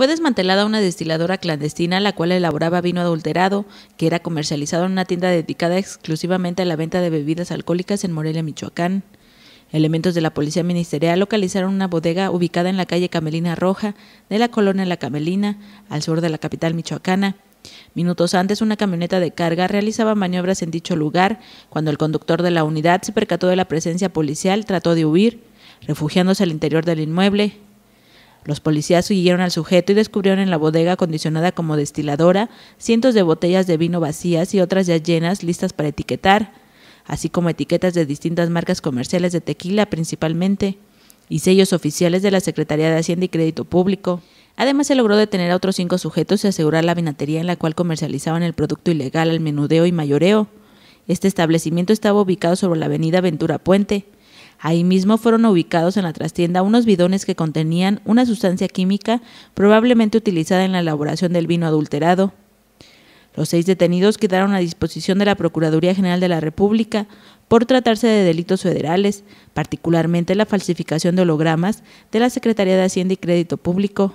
Fue desmantelada una destiladora clandestina la cual elaboraba vino adulterado, que era comercializado en una tienda dedicada exclusivamente a la venta de bebidas alcohólicas en Morelia, Michoacán. Elementos de la Policía Ministerial localizaron una bodega ubicada en la calle Camelina Roja, de la colonia La Camelina, al sur de la capital michoacana. Minutos antes, una camioneta de carga realizaba maniobras en dicho lugar. Cuando el conductor de la unidad se percató de la presencia policial, trató de huir, refugiándose al interior del inmueble. Los policías siguieron al sujeto y descubrieron en la bodega acondicionada como destiladora cientos de botellas de vino vacías y otras ya llenas listas para etiquetar, así como etiquetas de distintas marcas comerciales de tequila principalmente, y sellos oficiales de la Secretaría de Hacienda y Crédito Público. Además, se logró detener a otros cinco sujetos y asegurar la vinatería en la cual comercializaban el producto ilegal al menudeo y mayoreo. Este establecimiento estaba ubicado sobre la avenida Ventura Puente. Ahí mismo fueron ubicados en la trastienda unos bidones que contenían una sustancia química probablemente utilizada en la elaboración del vino adulterado. Los seis detenidos quedaron a disposición de la Procuraduría General de la República por tratarse de delitos federales, particularmente la falsificación de hologramas de la Secretaría de Hacienda y Crédito Público.